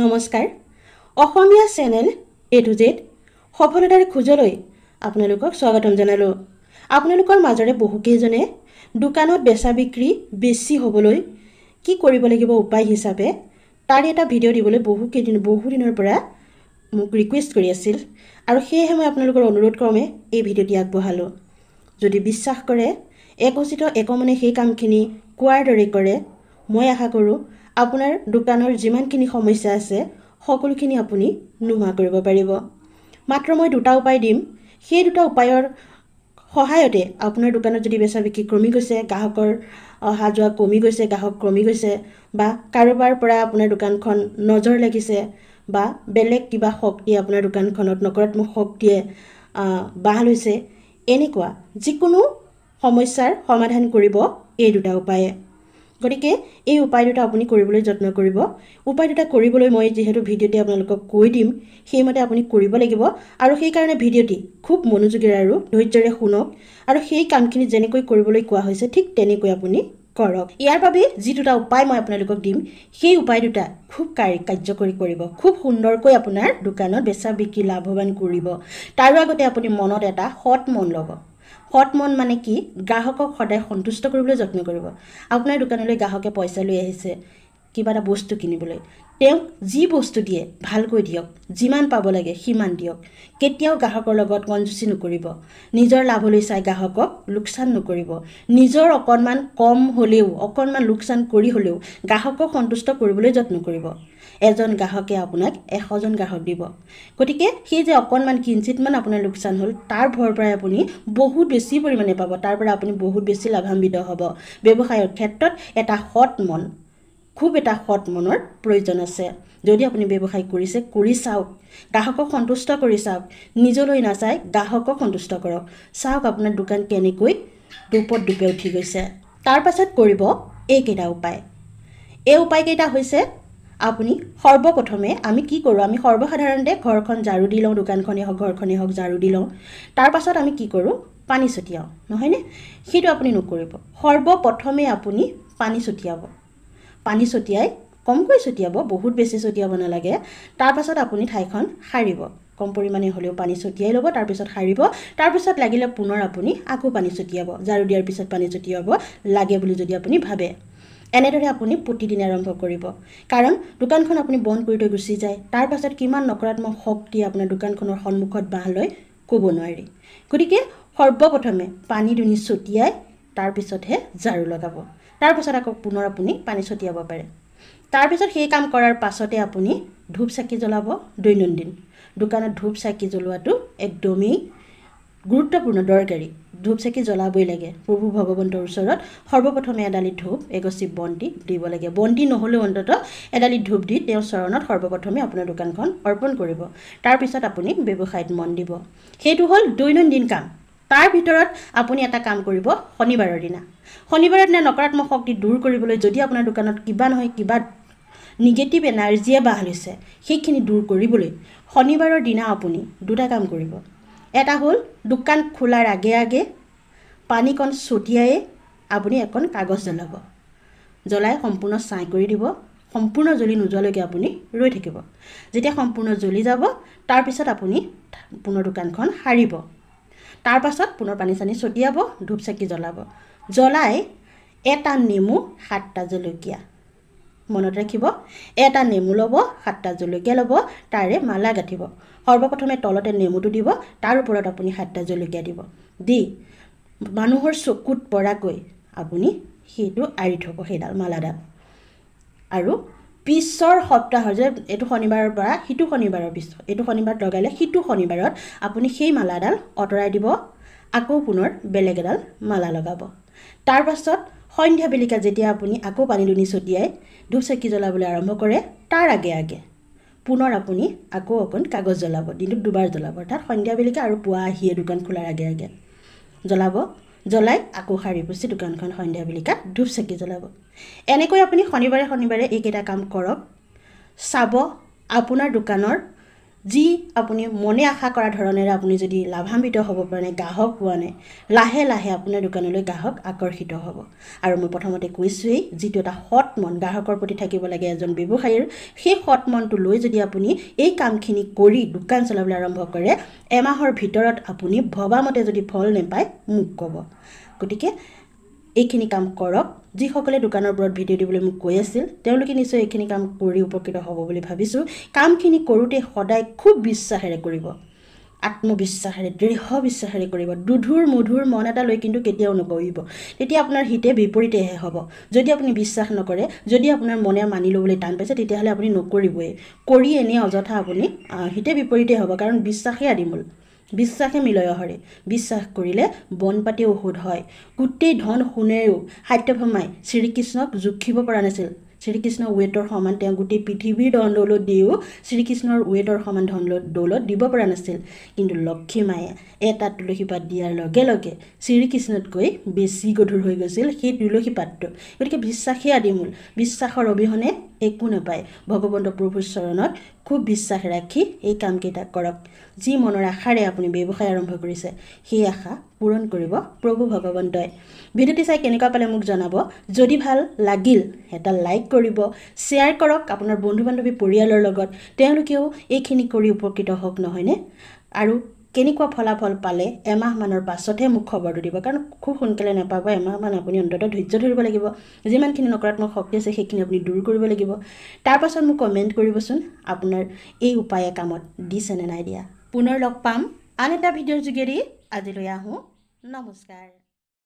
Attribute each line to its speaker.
Speaker 1: নমস্কাৰ Asomiya channel A to Z সফলতাৰ খোজলৈ আপোনালোকক স্বাগতম জনালোঁ আপোনালোকৰ মাজৰে বহুকেইজনে দোকানত বেচা বিক্ৰী বেছি হ'বলৈ কি কৰিব লাগিব উপায় হিচাপে তাৰে এটা ভিডিঅ' দিবলৈ বহুকেইদিন বহুদিনৰ পৰা মোক ৰিকুৱেষ্ট কৰি আছিল আৰু সেয়েহে মই আপোনালোকৰ অনুৰোধ ক্ৰমে এই ভিডিঅ'টি আগবঢ়ালোঁ যদি বিশ্বাস কৰে একচিত একমনে সেই কামখিনি কোৱাৰ দৰে কৰে মই আশা কৰোঁ আপোনাৰ দোকানৰ যিমানখিনি সমস্যা আছে সকলোখিনি আপুনি নোহোৱা কৰিব পাৰিব মাত্ৰ মই দুটা উপায় দিম সেই দুটা উপায়ৰ সহায়তে আপোনাৰ দোকানত যদি বেচা বিক্ৰী কমি গৈছে গ্ৰাহকৰ অহা যোৱা কমি গৈছে গ্ৰাহক কমি গৈছে বা কাৰোবাৰ পৰা আপোনাৰ দোকানখন নজৰ লাগিছে বা বেলেগ কিবা শক্তি আপোনাৰ দোকানখনত নকৰাত্মক শক্তিয়ে বাঁহ লৈছে এনেকুৱা যিকোনো সমস্যাৰ সমাধান কৰিব এই দুটা উপায়ে গতিকে এই উপায় দুটা আপুনি কৰিবলৈ যত্ন কৰিব উপায় দুটা কৰিবলৈ মই যিহেতু ভিডিঅ'টি আপোনালোকক কৈ দিম সেইমতে আপুনি কৰিব লাগিব আৰু সেইকাৰণে ভিডিঅ'টি খুব মনোযোগেৰে আৰু ধৈৰ্যৰে শুনক আৰু সেই কামখিনি যেনেকৈ কৰিবলৈ কোৱা হৈছে ঠিক তেনেকৈ আপুনি কৰক ইয়াৰ বাবে যি দুটা উপায় মই আপোনালোকক দিম সেই উপায় দুটা খুব কাৰি কাৰ্যকৰী কৰিব খুব সুন্দৰকৈ আপোনাৰ দোকানত বেচা বিক্ৰী লাভৱান কৰিব তাৰো আগতে আপুনি মনত এটা সৎ মন ল'ব সৎ মন মানে কি গ্ৰাহকক সদায় সন্তুষ্ট কৰিবলৈ যত্ন কৰিব আপোনাৰ দোকানলৈ গ্ৰাহকে পইচা লৈ আহিছে কিবা এটা বস্তু কিনিবলৈ তেওঁক যি বস্তু দিয়ে ভালকৈ দিয়ক যিমান পাব লাগে সিমান দিয়ক কেতিয়াও গ্ৰাহকৰ লগত কঞ্জুচি নকৰিব নিজৰ লাভলৈ চাই গ্ৰাহকক লোকচান নকৰিব নিজৰ অকণমান কম হ'লেও অকণমান লোকচান কৰি হ'লেও গ্ৰাহকক সন্তুষ্ট কৰিবলৈ যত্ন কৰিব এজন গ্ৰাহকে আপোনাক এশজন গ্ৰাহক দিব গতিকে সেই যে অকণমান কিঞ্চিতমান আপোনাৰ লোকচান হ'ল তাৰ ভৰ পৰাই আপুনি বহুত বেছি পৰিমাণে পাব তাৰ পৰা আপুনি বহুত বেছি লাভান্বিত হ'ব ব্যৱসায়ৰ ক্ষেত্ৰত এটা সৎ মন খুব এটা সৎ মনৰ প্ৰয়োজন আছে যদি আপুনি ব্যৱসায় কৰিছে কৰি চাওক গ্ৰাহকক সন্তুষ্ট কৰি চাওক নিজলৈ নাচাই গ্ৰাহকক সন্তুষ্ট কৰক চাওক আপোনাৰ দোকান কেনেকৈ দুপত দুপে উঠি গৈছে তাৰ পাছত কৰিব এইকেইটা উপায় এই উপায়কেইটা হৈছে আপুনি সৰ্বপ্ৰথমে আমি কি কৰোঁ আমি সৰ্বসাধাৰণতে ঘৰখন ঝাৰু দি লওঁ দোকানখনেই হওক ঘৰখনেই হওক ঝাৰু দি লওঁ তাৰপাছত আমি কি কৰোঁ পানী ছটিয়াওঁ নহয়নে সেইটো আপুনি নকৰিব সৰ্বপ্ৰথমে আপুনি পানী ছটিয়াব পানী ছটিয়াই কমকৈ ছটিয়াব বহুত বেছি ছটিয়াব নালাগে তাৰপাছত আপুনি ঠাইখন সাৰিব কম পৰিমাণে হ'লেও পানী ছটিয়াই ল'ব তাৰপিছত সাৰিব তাৰপিছত লাগিলে পুনৰ আপুনি আকৌ পানী ছটিয়াব ঝাৰু দিয়াৰ পিছত পানী ছটিয়াব লাগে বুলি যদি আপুনি ভাবে এনেদৰে আপুনি প্ৰতিদিনে আৰম্ভ কৰিব কাৰণ দোকানখন আপুনি বন্ধ কৰি থৈ গুচি যায় তাৰপাছত কিমান নকৰাত্মক শক্তি আপোনাৰ দোকানখনৰ সন্মুখত বাঁহ লৈ ক'ব নোৱাৰি গতিকে সৰ্বপ্ৰথমে পানী দুনি ছটিয়াই তাৰপিছতহে ঝাৰু লগাব তাৰপিছত আকৌ পুনৰ আপুনি পানী ছটিয়াব পাৰে তাৰপিছত সেই কাম কৰাৰ পাছতে আপুনি ধূপ চাকি জ্বলাব দৈনন্দিন দোকানত ধূপ চাকি জ্বলোৱাটো একদমেই গুৰুত্বপূৰ্ণ দৰকাৰী ধূপ চাকি জ্বলাবই লাগে প্ৰভু ভগৱন্তৰ ওচৰত সৰ্বপ্ৰথমে এডালি ধূপ এগছি বন্তি দিব লাগে বন্তি নহ'লেও অন্ততঃ এডালি ধূপ দি তেওঁৰ চৰণত সৰ্বপ্ৰথমে আপোনাৰ দোকানখন অৰ্পণ কৰিব তাৰপিছত আপুনি ব্যৱসায়ত মন দিব সেইটো হ'ল দৈনন্দিন কাম তাৰ ভিতৰত আপুনি এটা কাম কৰিব শনিবাৰৰ দিনা শনিবাৰৰ দিনা নকাৰাত্মক শক্তি দূৰ কৰিবলৈ যদি আপোনাৰ দোকানত কিবা নহয় কিবা নিগেটিভ এনাৰ্জিয়ে বাহ লৈছে সেইখিনি দূৰ কৰিবলৈ শনিবাৰৰ দিনা আপুনি দুটা কাম কৰিব এটা হ'ল দোকান খোলাৰ আগে আগে পানীকণ ছটিয়াই আপুনি এখন কাগজ জ্বলাব জ্বলাই সম্পূৰ্ণ ছাঁই কৰি দিব সম্পূৰ্ণ জ্বলি নোযোৱালৈকে আপুনি ৰৈ থাকিব যেতিয়া সম্পূৰ্ণ জ্বলি যাব তাৰপিছত আপুনি পুনৰ দোকানখন সাৰিব তাৰ পাছত পুনৰ পানী চানী ছটিয়াব ধূপ চাকি জ্বলাব জ্বলাই এটা নেমু সাতটা জলকীয়া মনত ৰাখিব এটা নেমু ল'ব সাতটা জলকীয়া ল'ব তাৰে মালা গাঁঠিব সৰ্বপ্ৰথমে তলতে নেমুটো দিব তাৰ ওপৰত আপুনি সাতটা জলকীয়া দিব দি মানুহৰ চকুত পৰাকৈ আপুনি সেইটো আঁৰি থ'ব সেইডাল মালাডাল আৰু পিছৰ সপ্তাহৰ যে এইটো শনিবাৰৰ পৰা সিটো শনিবাৰৰ পিছত এইটো শনিবাৰত লগালে সিটো শনিবাৰত আপুনি সেই মালাডাল আঁতৰাই দিব আকৌ পুনৰ বেলেগ এডাল মালা লগাব তাৰপাছত সন্ধ্যা বেলিকা যেতিয়া আপুনি আকৌ পানী দুনি ছটিয়াই ধূপ চাকি জ্বলাবলৈ আৰম্ভ কৰে তাৰ আগে আগে পুনৰ আপুনি আকৌ অকণ কাগজ জ্বলাব দিনটোত দুবাৰ জ্বলাব অৰ্থাৎ সন্ধ্যাবেলিকা আৰু পুৱা আহিয়ে দোকান খোলাৰ আগে আগে জ্বলাব জ্বলাই আকৌ সাৰি পুচি দোকানখন সন্ধিয়া বিলিকাত ধূপ চাকি জ্বলাব এনেকৈ আপুনি শনিবাৰে শনিবাৰে এইকেইটা কাম কৰক চাব আপোনাৰ দোকানৰ যি আপুনি মনে আশা কৰা ধৰণেৰে আপুনি যদি লাভান্বিত হ'ব পৰা নাই গ্ৰাহক পোৱা নাই লাহে লাহে আপোনাৰ দোকানলৈ গ্ৰাহক আকৰ্ষিত হ'ব আৰু মই প্ৰথমতে কৈছোঁৱেই যিটো এটা সৎ মন গ্ৰাহকৰ প্ৰতি থাকিব লাগে এজন ব্যৱসায়ীৰ সেই সৎ মনটো লৈ যদি আপুনি এই কামখিনি কৰি দোকান চলাবলৈ আৰম্ভ কৰে এমাহৰ ভিতৰত আপুনি ভবামতে যদি ফল নেপায় মোক ক'ব গতিকে এইখিনি কাম কৰক যিসকলে দোকানৰ ওপৰত ভিডিঅ' দিবলৈ মোক কৈ আছিল তেওঁলোকে নিশ্চয় এইখিনি কাম কৰি উপকৃত হ'ব বুলি ভাবিছোঁ কামখিনি কৰোঁতে সদায় খুব বিশ্বাসেৰে কৰিব আত্মবিশ্বাসেৰে দৃঢ় বিশ্বাসেৰে কৰিব দুধুৰ মধুৰ মন এটা লৈ কিন্তু কেতিয়াও নকৰিব তেতিয়া আপোনাৰ হিতে বিপৰীতেহে হ'ব যদি আপুনি বিশ্বাস নকৰে যদি আপোনাৰ মনে মানি ল'বলৈ টান পাইছে তেতিয়াহ'লে আপুনি নকৰিবই কৰি এনেই অযথা আপুনি হিতে বিপৰীতে হ'ব কাৰণ বিশ্বাসেই আদিমূল বিশ্বাসে মিলয় হৰে বিশ্বাস কৰিলে বনপাতি ঔষধ হয় গোটেই ধন সোণেৰেও সাত্যভমাই শ্ৰীকৃষ্ণক জুখিব পৰা নাছিল শ্ৰীকৃষ্ণৰ ৱেটৰ সমান তেওঁ গোটেই পৃথিৱীৰ ধন দৌলত দিও শ্ৰীকৃষ্ণৰ ৱেটৰ সমান ধন দৌলত দিব পৰা নাছিল কিন্তু মায়ে এটা তুলসী পাত দিয়াৰ লগে লগে শ্ৰীকৃষ্ণতকৈ বেছি গধুৰ হৈ গৈছিল সেই তুলসী পাতটো গতিকে বিশ্বাসেই আদিমূল বিশ্বাসৰ অবিহনে একো নাপায় ভগৱন্ত প্ৰভুৰ চৰণত খুব বিশ্বাস ৰাখি এই কামকেইটা কৰক যি মনৰ আশাৰে আপুনি ব্যৱসায় আৰম্ভ কৰিছে সেই আশা পূৰণ কৰিব প্ৰভু ভগৱন্তই ভিডিঅ'টি চাই কেনেকুৱা পালে মোক জনাব যদি ভাল লাগিল এটা লাইক কৰিব শ্বেয়াৰ কৰক আপোনাৰ বন্ধু বান্ধৱী পৰিয়ালৰ লগত তেওঁলোকেও এইখিনি কৰি উপকৃত হওক নহয়নে আৰু কেনেকুৱা ফলাফল পালে এমাহমানৰ পাছতহে মোক খবৰটো দিব কাৰণ খুব সোনকালে নাপাব এমাহমান আপুনি অন্ততঃ ধৈৰ্য ধৰিব লাগিব যিমানখিনি নকৰাত্মক শক্তি আছে সেইখিনি আপুনি দূৰ কৰিব লাগিব তাৰপাছত মোক কমেণ্ট কৰিবচোন আপোনাৰ এই উপায়ে কামত দিছেনে নাই দিয়া পুনৰ লগ পাম আন এটা ভিডিঅ'ৰ যোগেদি আজিলৈ আহোঁ নমস্কাৰ